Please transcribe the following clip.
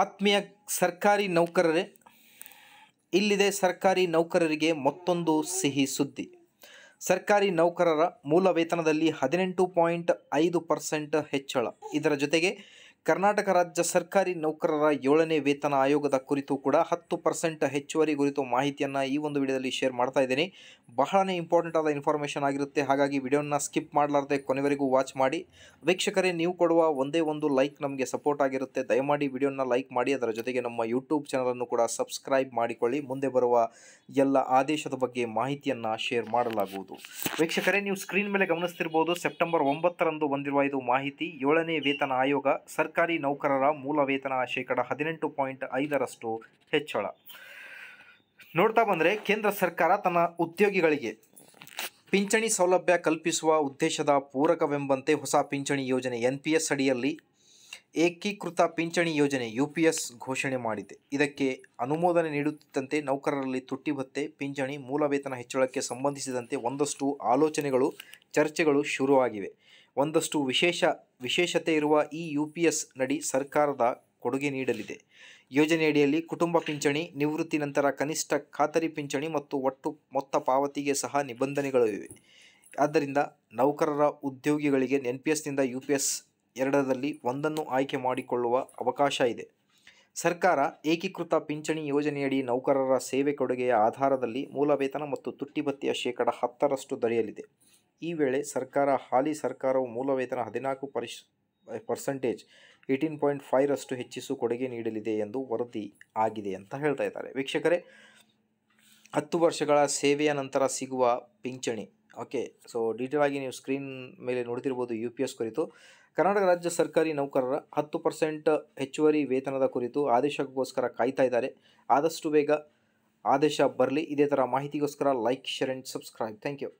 ಆತ್ಮೀಯ ಸರ್ಕಾರಿ ನೌಕರರೇ ಇಲ್ಲಿದೆ ಸರ್ಕಾರಿ ನೌಕರರಿಗೆ ಮತ್ತೊಂದು ಸಿಹಿ ಸುದ್ದಿ ಸರ್ಕಾರಿ ನೌಕರರ ಮೂಲ ವೇತನದಲ್ಲಿ ಹದಿನೆಂಟು ಪಾಯಿಂಟ್ ಐದು ಪರ್ಸೆಂಟ್ ಹೆಚ್ಚಳ ಇದರ ಜೊತೆಗೆ ಕರ್ನಾಟಕ ರಾಜ್ಯ ಸರ್ಕಾರಿ ನೌಕರರ ಏಳನೇ ವೇತನ ಆಯೋಗದ ಕುರಿತು ಕೂಡ ಹತ್ತು ಪರ್ಸೆಂಟ್ ಹೆಚ್ಚುವರಿ ಕುರಿತು ಮಾಹಿತಿಯನ್ನು ಈ ಒಂದು ವಿಡಿಯೋದಲ್ಲಿ ಶೇರ್ ಮಾಡ್ತಾ ಇದ್ದೀನಿ ಬಹಳನೇ ಇಂಪಾರ್ಟೆಂಟ್ ಆದ ಇನ್ಫಾರ್ಮೇಷನ್ ಆಗಿರುತ್ತೆ ಹಾಗಾಗಿ ವಿಡಿಯೋನ ಸ್ಕಿಪ್ ಮಾಡಲಾರ್ದೆ ಕೊನೆವರೆಗೂ ವಾಚ್ ಮಾಡಿ ವೀಕ್ಷಕರೇ ನೀವು ಕೊಡುವ ಒಂದೇ ಒಂದು ಲೈಕ್ ನಮಗೆ ಸಪೋರ್ಟ್ ಆಗಿರುತ್ತೆ ದಯಮಾಡಿ ವಿಡಿಯೋನ ಲೈಕ್ ಮಾಡಿ ಅದರ ಜೊತೆಗೆ ನಮ್ಮ ಯೂಟ್ಯೂಬ್ ಚಾನಲನ್ನು ಕೂಡ ಸಬ್ಸ್ಕ್ರೈಬ್ ಮಾಡಿಕೊಳ್ಳಿ ಮುಂದೆ ಬರುವ ಎಲ್ಲ ಆದೇಶದ ಬಗ್ಗೆ ಮಾಹಿತಿಯನ್ನು ಶೇರ್ ಮಾಡಲಾಗುವುದು ವೀಕ್ಷಕರೇ ನೀವು ಸ್ಕ್ರೀನ್ ಮೇಲೆ ಗಮನಿಸ್ತಿರ್ಬೋದು ಸೆಪ್ಟೆಂಬರ್ ಒಂಬತ್ತರಂದು ಬಂದಿರುವ ಇದು ಮಾಹಿತಿ ಏಳನೇ ವೇತನ ಆಯೋಗ ಸರ್ ಸರ್ಕಾರಿ ನೌಕರರ ಮೂಲ ವೇತನ ಶೇಕಡ ಹದಿನೆಂಟು ಪಾಯಿಂಟ್ ಐದರಷ್ಟು ಹೆಚ್ಚಳ ನೋಡ್ತಾ ಬಂದರೆ ಕೇಂದ್ರ ಸರ್ಕಾರ ತನ್ನ ಉದ್ಯೋಗಿಗಳಿಗೆ ಪಿಂಚಣಿ ಸೌಲಭ್ಯ ಕಲ್ಪಿಸುವ ಉದ್ದೇಶದ ಪೂರಕವೆಂಬಂತೆ ಹೊಸ ಪಿಂಚಣಿ ಯೋಜನೆ ಎನ್ ಪಿ ಎಸ್ ಅಡಿಯಲ್ಲಿ ಏಕೀಕೃತ ಪಿಂಚಣಿ ಯೋಜನೆ ಯು ಪಿ ಎಸ್ ಘೋಷಣೆ ಮಾಡಿದೆ ಇದಕ್ಕೆ ಅನುಮೋದನೆ ನೀಡುತ್ತಿದ್ದಂತೆ ನೌಕರರಲ್ಲಿ ತುಟ್ಟಿ ಭತ್ತೆ ಪಿಂಚಣಿ ಮೂಲ ವೇತನ ಹೆಚ್ಚಳಕ್ಕೆ ಸಂಬಂಧಿಸಿದಂತೆ ಒಂದಷ್ಟು ಆಲೋಚನೆಗಳು ಚರ್ಚೆಗಳು ಶುರುವಾಗಿವೆ ಒಂದಷ್ಟು ವಿಶೇಷ ವಿಶೇಷತೆ ಇರುವ ಈ ಯು ಪಿ ಎಸ್ ನಡಿ ಸರ್ಕಾರದ ಕೊಡುಗೆ ನೀಡಲಿದೆ ಯೋಜನೆಯಡಿಯಲ್ಲಿ ಕುಟುಂಬ ಪಿಂಚಣಿ ನಿವೃತ್ತಿ ನಂತರ ಕನಿಷ್ಠ ಖಾತರಿ ಪಿಂಚಣಿ ಮತ್ತು ಒಟ್ಟು ಮೊತ್ತ ಪಾವತಿಗೆ ಸಹ ನಿಬಂಧನೆಗಳು ಇವೆ ಆದ್ದರಿಂದ ನೌಕರರ ಉದ್ಯೋಗಿಗಳಿಗೆ ಎನ್ ಪಿ ಎಸ್ನಿಂದ ಯು ಪಿ ಎಸ್ ಎರಡರಲ್ಲಿ ಒಂದನ್ನು ಆಯ್ಕೆ ಮಾಡಿಕೊಳ್ಳುವ ಅವಕಾಶ ಇದೆ ಸರ್ಕಾರ ಏಕೀಕೃತ ಪಿಂಚಣಿ ಯೋಜನೆಯಡಿ ನೌಕರರ ಸೇವೆ ಕೊಡುಗೆಯ ಆಧಾರದಲ್ಲಿ ಮೂಲ ವೇತನ ಮತ್ತು ಭತ್ತೆಯ ಶೇಕಡ ಹತ್ತರಷ್ಟು ದೊರೆಯಲಿದೆ ಈ ವೇಳೆ ಸರ್ಕಾರ ಹಾಲಿ ಸರ್ಕಾರವು ಮೂಲ ವೇತನ ಹದಿನಾಲ್ಕು ಪರಿಶ್ ಪರ್ಸೆಂಟೇಜ್ ಏಯ್ಟೀನ್ ಪಾಯಿಂಟ್ ಫೈವ್ರಷ್ಟು ಹೆಚ್ಚಿಸು ಕೊಡುಗೆ ನೀಡಲಿದೆ ಎಂದು ವರದಿ ಆಗಿದೆ ಅಂತ ಹೇಳ್ತಾ ಇದ್ದಾರೆ ವೀಕ್ಷಕರೇ ಹತ್ತು ವರ್ಷಗಳ ಸೇವೆಯ ನಂತರ ಸಿಗುವ ಪಿಂಚಣಿ ಓಕೆ ಸೊ ಡೀಟೇಲ್ ಆಗಿ ನೀವು ಸ್ಕ್ರೀನ್ ಮೇಲೆ ನೋಡ್ತಿರ್ಬೋದು ಯು ಪಿ ಎಸ್ ಕುರಿತು ಕರ್ನಾಟಕ ರಾಜ್ಯ ಸರ್ಕಾರಿ ನೌಕರರ ಹತ್ತು ಪರ್ಸೆಂಟ್ ಹೆಚ್ಚುವರಿ ವೇತನದ ಕುರಿತು ಆದೇಶಕ್ಕೋಸ್ಕರ ಕಾಯ್ತಾ ಇದ್ದಾರೆ ಆದಷ್ಟು ಬೇಗ ಆದೇಶ ಬರಲಿ ಇದೇ ಥರ ಮಾಹಿತಿಗೋಸ್ಕರ like share and subscribe thank you